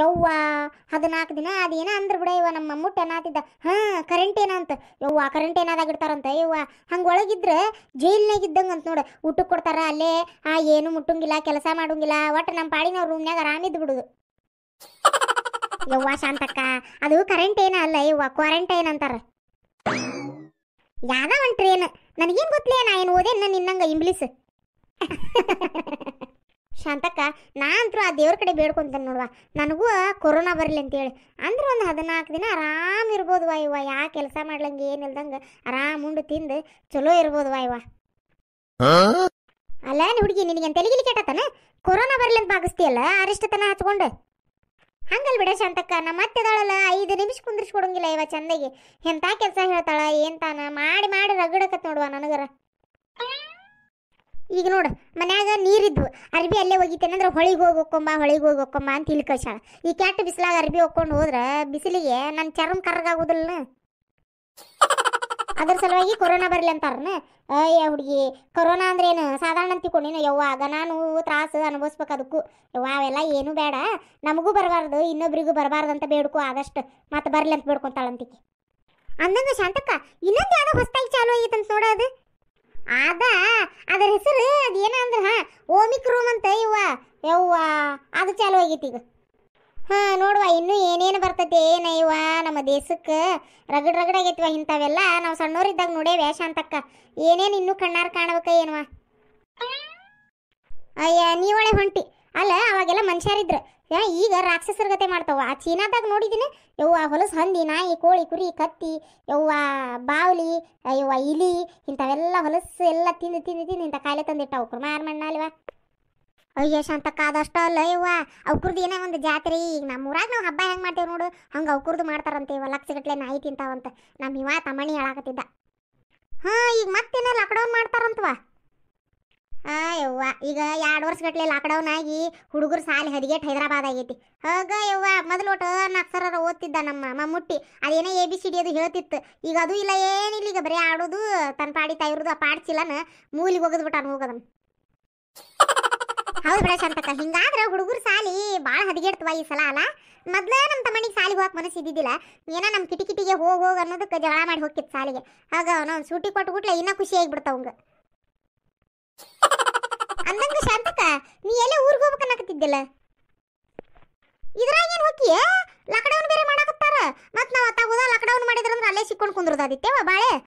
ಯವ್ವ ಹದಿನಾಲ್ಕು ದಿನ ಅದೇನ ಅಂದ್ರೆ ಬಿಡ ಇವ ನಮ್ಮ ಮುಟ್ಟ ಏನಾತಿದ್ದ ಹಾ ಕರೆಂಟ್ ಏನಂತ ಯವ್ವ ಕರೆಂಟ್ ಏನಾದಾಗಿಡ್ತಾರಂತ ಇವ್ವ ಹಂಗೊಳಗಿದ್ರೆ ಜೈಲ್ನಾಗಿದ್ದಂಗೆ ಅಂತ ನೋಡು ಊಟಕ್ಕೆ ಕೊಡ್ತಾರ ಅಲ್ಲೇ ಆ ಏನು ಮುಟ್ಟಂಗಿಲ್ಲ ಕೆಲಸ ಮಾಡಂಗಿಲ್ಲ ಒಟ್ಟು ನಮ್ಮ ಪಾಡಿನವ್ರ ರೂಮ್ನಾಗ ಆರಾಮಿದ್ದು ಬಿಡುದು ಯವ್ವ ಶಾಂತಕ್ಕ ಅದು ಕರೆಂಟ್ ಏನ ಅಲ್ಲ ಯವ್ವ ಕ್ವಾರಂಟೈನ್ ಅಂತಾರ ಯಾವ್ದ ಒಂದು ಟ್ರೇನ್ ನನಗೇನು ಗೊತ್ತಲೇ ನಾ ಏನು ನನ್ನ ನಿನ್ನಂಗೆ ಇಂಗ್ಲೀಷ್ ಶಾಂತಕ್ಕ ನಾನಂತೂ ಆ ದೇವ್ರ ಕಡೆ ಬೇಡ್ಕೊಂತಾನೆ ನೋಡುವ ನನಗೂ ಕೊರೋನಾ ಬರಲಿ ಅಂತೇಳಿ ಅಂದ್ರೆ ಒಂದು ಹದಿನಾಲ್ಕು ದಿನ ಆರಾಮ್ ಇರ್ಬೋದು ವಾ ಇವ್ವ ಯಾ ಕೆಲಸ ಮಾಡ್ಲಂಗೆ ಏನಿಲ್ದಂಗ ಆರಾಮ್ ಉಂಡು ತಿಂದು ಚಲೋ ಇರ್ಬೋದು ವಾ ಅಲ್ಲ ಅಲ್ಲ ಹುಡುಗಿ ನಿನಗೆ ತಲೆಗಿಲಿ ಕೇಟತಾನೆ ಕೊರೋನಾ ಬರಲಿ ಅಂತ ಭಾಗಿಸ್ತೀಯಲ್ಲ ತನ ಹಚ್ಕೊಂಡು ಹಂಗಲ್ ಬಿಡ ಶಾಂತಕ್ಕ ನಮ್ಮ ಅತ್ತೆದಾಳಲ್ಲ ಐದು ನಿಮಿಷ ಕುಂದ್ರಿಸ್ಕೊಡಂಗಿಲ್ಲ ಇವ ಚಂದಗೆ ಎಂತ ಕೆಲಸ ಹೇಳ್ತಾಳ ಏನ್ ತಾನ ಮಾಡಿ ಮಾಡಿ ರಗಡಕತ್ ನೋಡುವ ನನಗರ ಈಗ ನೋಡು ಮನ್ಯಾಗ ನೀರಿದ್ವು ಅರ್ಬಿ ಅಲ್ಲೇ ಅಂದ್ರೆ ಹೊಳಿಗೆ ಹೋಗಿ ಹೋಗ್ಕೊಂಬ ಹೊಳಿಗೆ ಹೋಗಿ ಅಂತ ಇಲ್ಲಿ ಈ ಕೆಟ್ಟ ಬಿಸಿಲಾಗ ಅರ್ಬಿ ಒಕ್ಕೊಂಡ್ ಹೋದ್ರೆ ಬಿಸಿಲಿಗೆ ನನ್ನ ಚರ್ಮ ಕರ್ಗಾಗೋದಿಲ್ಲ ಅದ್ರ ಸಲುವಾಗಿ ಕೊರೋನಾ ಬರಲಿ ಅಂತಾರನ ಏ ಹುಡುಗಿ ಕೊರೋನಾ ಅಂದ್ರೇನು ಸಾಧಾರಣ ಅಂತ ತಿಳ್ಕೊಂಡಿನ ಯವ್ವ ನಾನು ತ್ರಾಸು ಅನುಭವಿಸ್ಬೇಕು ಅದಕ್ಕೂ ಯವ್ವ ಅವೆಲ್ಲ ಏನೂ ಬೇಡ ನಮಗೂ ಬರಬಾರ್ದು ಇನ್ನೊಬ್ರಿಗೂ ಬರಬಾರ್ದು ಅಂತ ಬೇಡ್ಕೊ ಆದಷ್ಟು ಮತ್ತೆ ಬರಲಿ ಅಂತ ಬೇಡ್ಕೊಂತಾಳಂತಿಕೆ ಅಂದಂಗ ಶಾಂತಕ್ಕ ಇನ್ನೊಂದು ಯಾವುದೋ ಹೊಸ್ತಾಗಿ ಚಾಲು ನೋಡು ನೋಡೋದು ಅದ ಅದರ ಹೆಸರು ಅದೇನ ಅಂದ್ರೆ ಹಾ ರೂಮ್ ಅಂತ ಇವ ಯವ್ವ ಅದು ಚಾಲು ಆಗೈತಿ ಈಗ ಹಾ ನೋಡುವ ಇನ್ನೂ ಏನೇನು ಬರ್ತೈತಿ ಏನ ನಮ್ಮ ದೇಶಕ್ಕೆ ರಗಡ್ ರಗಡಾಗೈತಿವ ಇಂಥವೆಲ್ಲ ನಾವು ಸಣ್ಣವರಿದ್ದಾಗ ವೇಷ ಅಂತಕ್ಕ ಏನೇನು ಇನ್ನೂ ಕಣ್ಣಾರು ಕಾಣಬೇಕ ಏನವ ಅಯ್ಯ ನೀವಳೆ ಹೊಂಟಿ ಅಲ್ಲ ಅವಾಗೆಲ್ಲ ಮನುಷ್ಯರಿದ್ರು ಏ ಈಗ ರಾಕ್ಷಸರ ಗತೆ ಮಾಡ್ತಾವ ಆ ಚೀನಾದಾಗ ನೋಡಿದ್ದೀನಿ ಯವ್ವ ಹೊಲಸು ಹಂದಿ ನಾಯಿ ಕೋಳಿ ಕುರಿ ಕತ್ತಿ ಯವ್ವ ಬಾವಲಿ ಯವ್ವ ಇಲಿ ಇಂಥವೆಲ್ಲ ಹೊಲಸು ಎಲ್ಲ ತಿಂದು ತಿಂದು ತಿಂದು ಇಂಥ ಕಾಯಿಲೆ ತಂದಿಟ್ಟಾವ ಮಾರ ಮಾರ್ ಮಣ್ಣಲ್ವಾ ಅಯ್ಯೋ ಶಾಂತಕ್ಕ ಅದಷ್ಟ ಅಲ್ಲ ಯವ್ವ ಅವ್ರದ್ದು ಏನೇ ಒಂದು ಜಾತ್ರೆ ಈಗ ನಮ್ಮ ನಾವು ಹಬ್ಬ ಹೆಂಗೆ ಮಾಡ್ತೇವೆ ನೋಡು ಹಂಗೆ ಅವ್ರದ್ದು ಮಾಡ್ತಾರಂತೆ ಇವ ಲಕ್ಷಗಟ್ಲೆ ನಾಯಿ ತಿಂತಾವಂತ ನಮ್ಮ ಇವ ತಮಣಿ ಹೇಳಾಕತ್ತಿದ್ದ ಹಾಂ ಈಗ ಮತ್ತೇನೋ ಲಾಕ್ಡೌನ್ ಮಾಡ್ತಾರಂತವ ಯವ್ವ ಈಗ ಎರಡು ವರ್ಷ ಗಟ್ಲೆ ಲಾಕ್ಡೌನ್ ಆಗಿ ಹುಡುಗರು ಸಾಲಿ ಹದಿಗೆಟ್ ಹೈದರಾಬಾದ್ ಆಗೈತಿ ಹಗ ಯವ್ವ ಮೊದಲೋಟ ನಾಲ್ಕು ಓದ್ತಿದ್ದ ನಮ್ಮ ಮಮ್ಮುಟ್ಟಿ ಅದೇನೋ ಎ ಬಿ ಸಿ ಅದು ಹೇಳ್ತಿತ್ತು ಈಗ ಅದು ಇಲ್ಲ ಏನಿಲ್ಲ ಈಗ ಬರೀ ಆಡೋದು ತನ್ನ ಪಾಡಿ ತಾಯಿರೋದು ಆ ಪಾಡ್ಸಿಲ್ಲನ ಮೂಲಿಗೆ ಒಗದ್ಬಿಟ್ಟಾನ ಹೋಗೋದನ್ ಹೌದು ಬೇಡ ಶಾಂತಕ್ಕ ಹಿಂಗಾದ್ರೆ ಹುಡುಗರು ಸಾಲಿ ಭಾಳ ಹದಗೆಡ್ತವ ಈ ಸಲ ಅಲ್ಲ ಮೊದ್ಲೇ ನಮ್ಮ ತಮ್ಮನಿಗೆ ಸಾಲಿಗೆ ಹೋಗಕ್ಕೆ ಮನಸ್ಸು ಇದ್ದಿದ್ದಿಲ್ಲ ಏನೋ ನಮ್ಮ ಕಿಟಿಕಿಟಿಗೆ ಹೋಗಿ ಹೋಗಿ ಅನ್ನೋದಕ್ಕೆ ಜಗಳ ಮಾಡಿ ಹೋಗಿತ್ತು ಸಾಲಿಗೆ ಆಗ ಅವನು ಸೂಟಿ ಕೊಟ್ಟು ಬಿಟ್ಲೆ ಇನ್ನೂ ಖುಷಿ ಆಗಿಬಿಡ್ತಾವಂಗೆ ನೀ ಎಲ್ಲ ಊರಿಗೆ ಹೋಗ್ಬೇಕನ್ನಕತ್ತಿದ್ದಿಲ್ಲ ಇದ್ರಾಗ ಏನು ಹೋಗಿ ಲಾಕ್ಡೌನ್ ಬೇರೆ ಮಾಡಕತ್ತಾರ ಮತ್ತು ನಾವು ಅತ್ತಾಗೋದ ಲಾಕ್ಡೌನ್ ಮಾಡಿದ್ರಂದ್ರೆ ಅಲ್ಲೇ ಸಿಕ್ಕೊಂಡು ಕುಂದ್ರದಾದಿತ್ತೇವ ಬಾಳೆ